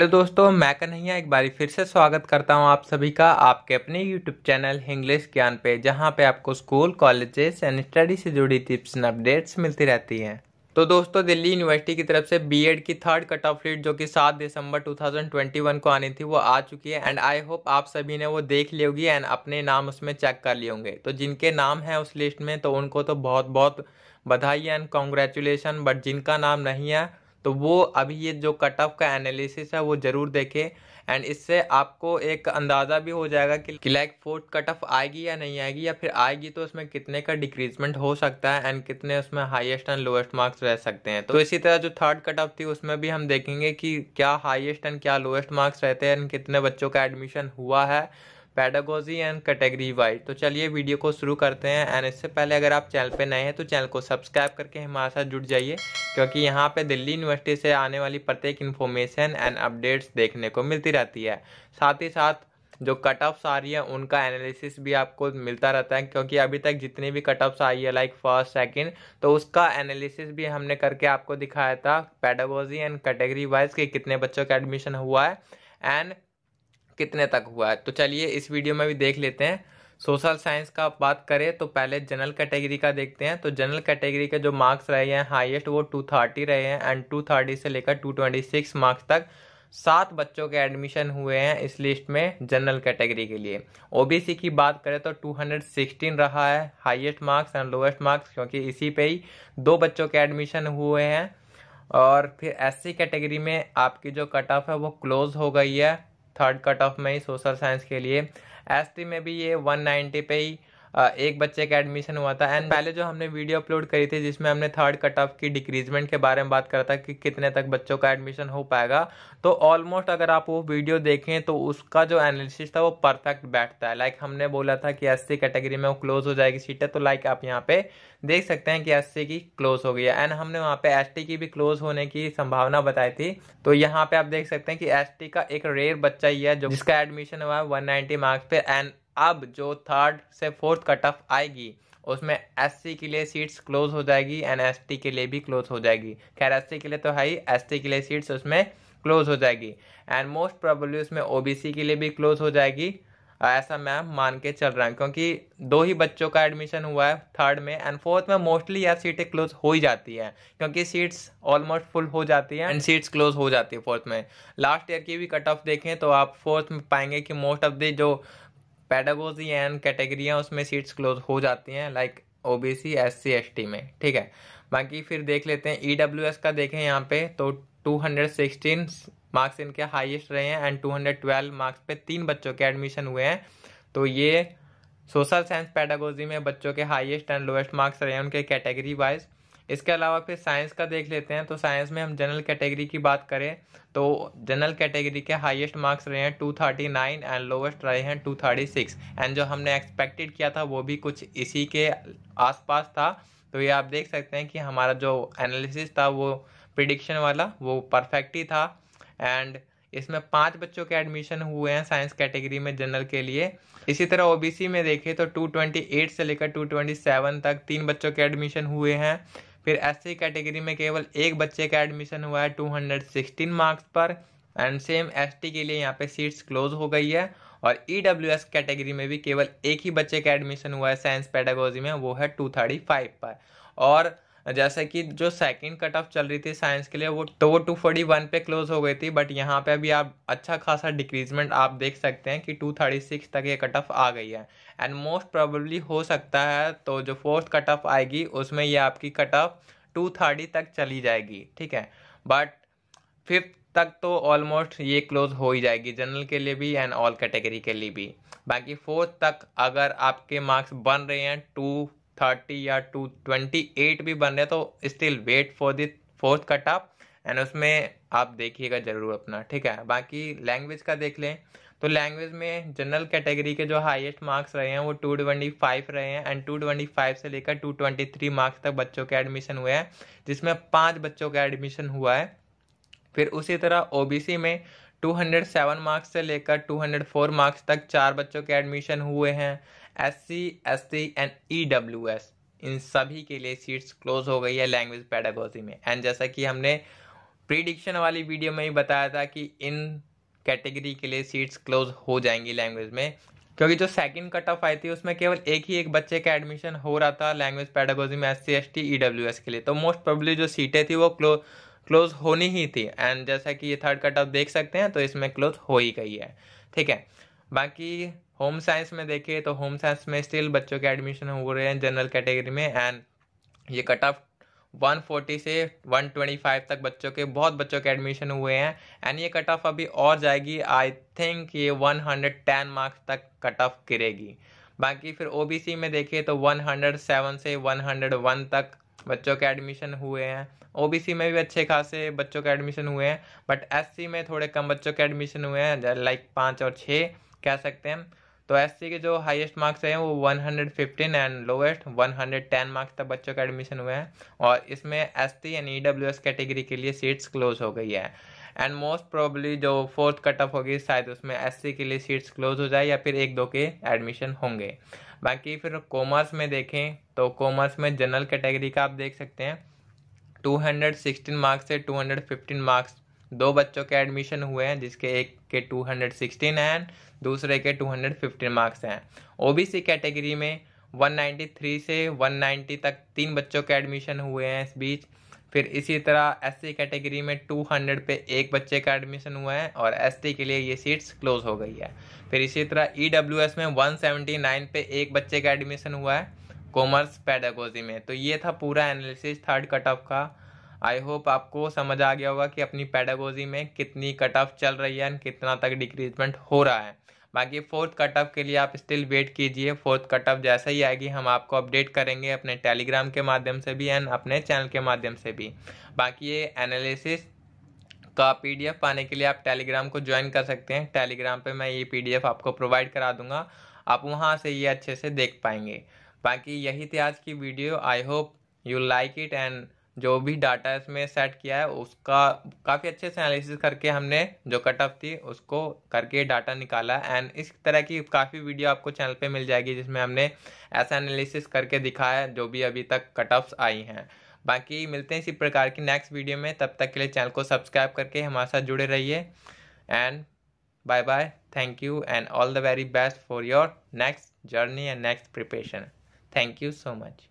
hello दोस्तों मैं कन्हैया एक बार फिर से स्वागत करता हूं आप सभी का आपके अपने यूट्यूब चैनल इंग्लिश ज्ञान पे जहां पे आपको स्कूल कॉलेजेस एंड स्टडी से जुड़ी टिप्स एंड अपडेट्स मिलती रहती हैं तो दोस्तों दिल्ली यूनिवर्सिटी की तरफ से बीएड की थर्ड कट ऑफ डेट जो कि सात दिसंबर 2021 को आनी थी वो आ चुकी है एंड आई होप आप सभी ने वो देख ली होगी एंड अपने नाम उसमें चेक कर लिए होंगे तो जिनके नाम हैं उस लिस्ट में तो उनको तो बहुत बहुत बधाई एंड कॉन्ग्रेचुलेसन बट जिनका नाम नहीं है तो वो अभी ये जो कट ऑफ का एनालिसिस है वो ज़रूर देखें एंड इससे आपको एक अंदाज़ा भी हो जाएगा कि, कि लाइक फोर्थ कट ऑफ आएगी या नहीं आएगी या फिर आएगी तो उसमें कितने का डिक्रीजमेंट हो सकता है एंड कितने उसमें हाईएस्ट एंड लोएस्ट मार्क्स रह सकते हैं तो इसी तरह जो थर्ड कट ऑफ थी उसमें भी हम देखेंगे कि क्या हाईएस्ट एंड क्या लोएस्ट मार्क्स रहते हैं एंड कितने बच्चों का एडमिशन हुआ है पैडागोजी एंड कैटेगरी वाइज तो चलिए वीडियो को शुरू करते हैं एंड इससे पहले अगर आप चैनल पर नए हैं तो चैनल को सब्सक्राइब करके हमारे साथ जुड़ जाइए क्योंकि यहाँ पे दिल्ली यूनिवर्सिटी से आने वाली प्रत्येक इन्फॉर्मेशन एंड अपडेट्स देखने को मिलती रहती है साथ ही साथ जो कट ऑफ्स आ रही है उनका एनालिसिस भी आपको मिलता रहता है क्योंकि अभी तक जितनी भी कट ऑफ्स आई है लाइक फर्स्ट सेकंड तो उसका एनालिसिस भी हमने करके आपको दिखाया था पैडागोजी एंड कैटेगरी वाइज के कितने बच्चों का एडमिशन हुआ है एंड कितने तक हुआ है तो चलिए इस वीडियो में भी देख लेते हैं सोशल साइंस का बात करें तो पहले जनरल कैटेगरी का देखते हैं तो जनरल कैटेगरी के जो मार्क्स रहे हैं हाईएस्ट वो 230 रहे हैं एंड 230 से लेकर 226 मार्क्स तक सात बच्चों के एडमिशन हुए हैं इस लिस्ट में जनरल कैटेगरी के लिए ओबीसी की बात करें तो 216 रहा है highest marks and lowest marks क्योंकि इसी पे ही दो बच्चों के एडमिशन हुए हैं और फिर सी कैटेगरी में आपकी जो कट ऑफ है वो क्लोज हो गई है थर्ड कट ऑफ में ही सोशल साइंस के लिए एस में भी ये 190 पे ही एक बच्चे का एडमिशन हुआ था एंड पहले जो हमने वीडियो अपलोड करी थी जिसमें हमने थर्ड कट ऑफ की डिक्रीजमेंट के बारे में बात करा था कि कितने तक बच्चों का एडमिशन हो पाएगा तो ऑलमोस्ट अगर आप वो वीडियो देखें तो उसका जो एनालिसिस था वो परफेक्ट बैठता है लाइक हमने बोला था कि एस कैटेगरी में वो क्लोज हो जाएगी सीटें तो लाइक आप यहाँ पे देख सकते हैं कि एस की क्लोज हो गई है एंड हमने वहाँ पे एस की भी क्लोज होने की संभावना बताई थी तो यहाँ पे आप देख सकते हैं कि एस का एक रेयर बच्चा ही है जो जिसका एडमिशन हुआ है वन मार्क्स पे एंड अब जो थर्ड से फोर्थ कट ऑफ आएगी उसमें एस के लिए सीट्स क्लोज हो जाएगी एंड एस के लिए भी क्लोज हो जाएगी खैर एस के लिए तो है ही एस के लिए सीट्स उसमें क्लोज हो जाएगी एंड मोस्ट प्रॉबली उसमें ओ के लिए भी क्लोज हो जाएगी ऐसा मैं मान के चल रहा हूँ क्योंकि दो ही बच्चों का एडमिशन हुआ है थर्ड में एंड फोर्थ में मोस्टली यार सीटें क्लोज हो ही जाती हैं क्योंकि सीट्स ऑलमोस्ट फुल हो जाती हैं एंड सीट्स क्लोज हो जाती है फोर्थ में लास्ट ईयर की भी कट ऑफ देखें तो आप फोर्थ में पाएंगे कि मोस्ट ऑफ द जो पैडागोजी एंड कैटेगरियाँ उसमें सीट्स क्लोज हो जाती हैं like O B C S C S T में ठीक है बाकी फिर देख लेते हैं ई डब्ल्यू एस का देखें यहाँ पे तो टू हंड्रेड सिक्सटीन मार्क्स इनके हाइस्ट रहे हैं and two hundred twelve marks पे तीन बच्चों के एडमिशन हुए हैं तो ये सोशल साइंस पैडागोजी में बच्चों के हाइएस्ट एंड लोएस्ट मार्क्स रहे हैं उनके कैटेगरी वाइज इसके अलावा फिर साइंस का देख लेते हैं तो साइंस में हम जनरल कैटेगरी की बात करें तो जनरल कैटेगरी के हाईएस्ट मार्क्स रहे हैं 239 एंड लोवेस्ट रहे हैं 236 एंड जो हमने एक्सपेक्टेड किया था वो भी कुछ इसी के आसपास था तो ये आप देख सकते हैं कि हमारा जो एनालिसिस था वो प्रिडिक्शन वाला वो परफेक्ट ही था एंड इसमें पांच बच्चों के एडमिशन हुए हैं साइंस कैटेगरी में जनरल के लिए इसी तरह ओबीसी में देखें तो 228 से लेकर 227 तक तीन बच्चों के एडमिशन हुए हैं फिर एस कैटेगरी में केवल एक बच्चे का एडमिशन हुआ है 216 मार्क्स पर एंड सेम एसटी के लिए यहाँ पे सीट्स क्लोज हो गई है और ई e कैटेगरी में भी केवल एक ही बच्चे का एडमिशन हुआ है साइंस पैडागोजी में वो है टू पर और जैसा कि जो सेकंड कट ऑफ चल रही थी साइंस के लिए वो तो वो टू फोर्टी वन पे क्लोज हो गई थी बट यहाँ पे अभी आप अच्छा खासा डिक्रीजमेंट आप देख सकते हैं कि टू थर्टी सिक्स तक ये कट ऑफ आ गई है एंड मोस्ट प्रोबेबली हो सकता है तो जो फोर्थ कट ऑफ आएगी उसमें ये आपकी कट ऑफ टू थर्टी तक चली जाएगी ठीक है बट फिफ्थ तक तो ऑलमोस्ट ये क्लोज हो ही जाएगी जनरल के लिए भी एंड ऑल कैटेगरी के लिए भी बाकी फोर्थ तक अगर आपके मार्क्स बन रहे हैं टू थर्टी या टू ट्वेंटी एट भी बन रहे तो still wait for the fourth cut off and उसमें आप देखिएगा ज़रूर अपना ठीक है बाकी लैंग्वेज का देख लें तो लैंग्वेज में जनरल कैटेगरी के जो हाईएस्ट मार्क्स रहे हैं वो टू ट्वेंटी फाइव रहे हैं एंड टू ट्वेंटी फाइव से लेकर टू ट्वेंटी थ्री मार्क्स तक बच्चों के एडमिशन हुए हैं जिसमें पाँच बच्चों का एडमिशन हुआ है फिर उसी तरह ओबीसी में 207 मार्क्स से लेकर 204 मार्क्स तक चार बच्चों के एडमिशन हुए हैं S C S C and E W S इन सभी के लिए सीट्स क्लोज हो गई है लैंग्वेज पैडागोजी में एंड जैसा कि हमने प्रीडिक्शन वाली वीडियो में ही बताया था कि इन कैटेगरी के लिए सीट्स क्लोज हो जाएंगी लैंग्वेज में क्योंकि जो सेकंड कट ऑफ आई थी उसमें केवल एक ही एक बच्चे का एडमिशन हो रहा था लैंग्वेज पैडागोजी में S C S T E W S के लिए तो मोस्ट प्रॉब्ली जो सीटें थी वो क्लोज क्लोज होनी ही थी एंड जैसा कि ये थर्ड कट आप देख सकते हैं तो इसमें क्लोज हो ही गई है ठीक है बाकी होम साइंस में देखिए तो होम साइंस में स्टिल बच्चों के एडमिशन हो रहे हैं जनरल कैटेगरी में एंड ये कट ऑफ 140 से 125 तक बच्चों के बहुत बच्चों के एडमिशन हुए हैं एंड ये कट ऑफ अभी और जाएगी आई थिंक ये 110 मार्क्स तक कट ऑफ गिरेगी बाकी फिर ओबीसी में देखिए तो 107 से 101 तक बच्चों के एडमिशन हुए हैं ओबीसी में भी अच्छे खासे बच्चों के एडमिशन हुए हैं बट एससी में थोड़े कम बच्चों के एडमिशन हुए हैं लाइक पाँच और छः कह सकते हैं तो एससी के जो हाईएस्ट मार्क्स हैं वो 115 एंड लोवेस्ट 110 मार्क्स तक बच्चों के एडमिशन हुए हैं और इसमें एसटी एंड ईडब्ल्यूएस कैटेगरी के लिए सीट्स क्लोज हो गई है एंड मोस्ट प्रोबली जो फोर्थ कट ऑफ होगी शायद उसमें एस के लिए सीट्स क्लोज हो जाए या फिर एक दो के एडमिशन होंगे बाकी फिर कॉमर्स में देखें तो कॉमर्स में जनरल कैटेगरी का आप देख सकते हैं 216 मार्क्स से 215 मार्क्स दो बच्चों के एडमिशन हुए हैं जिसके एक के 216 हैं दूसरे के 215 मार्क्स हैं ओबीसी कैटेगरी में 193 से 190 तक तीन बच्चों के एडमिशन हुए हैं इस बीच फिर इसी तरह एस कैटेगरी में 200 पे एक बच्चे का एडमिशन हुआ है और एस के लिए ये सीट्स क्लोज हो गई है फिर इसी तरह ई e में 179 पे एक बच्चे का एडमिशन हुआ है कॉमर्स पैडागोजी में तो ये था पूरा एनालिसिस थर्ड कट ऑफ का आई होप आपको समझ आ गया होगा कि अपनी पैडागोजी में कितनी कट ऑफ चल रही है एंड कितना तक डिक्रीजमेंट हो रहा है बाकी फोर्थ कटअप के लिए आप स्टिल वेट कीजिए फोर्थ कटअप जैसा ही आएगी हम आपको अपडेट करेंगे अपने टेलीग्राम के माध्यम से भी एंड अपने चैनल के माध्यम से भी बाकी ये एनालिसिस का पीडीएफ पाने के लिए आप टेलीग्राम को ज्वाइन कर सकते हैं टेलीग्राम पे मैं ये पीडीएफ आपको प्रोवाइड करा दूंगा आप वहाँ से ये अच्छे से देख पाएंगे बाकी यही थी आज की video I hope you like it and जो भी डाटा इसमें सेट किया है उसका काफ़ी अच्छे से एनालिसिस करके हमने जो कट ऑफ थी उसको करके डाटा निकाला एंड इस तरह की काफ़ी वीडियो आपको चैनल पे मिल जाएगी जिसमें हमने ऐसा एनालिसिस करके दिखाया है जो भी अभी तक कट ऑफ्स आई हैं बाकी मिलते हैं इसी प्रकार की नेक्स्ट वीडियो में तब तक के लिए चैनल को सब्सक्राइब करके हमारे साथ जुड़े रहिए and bye bye thank you and all the very best for your next journey and next preparation thank you so much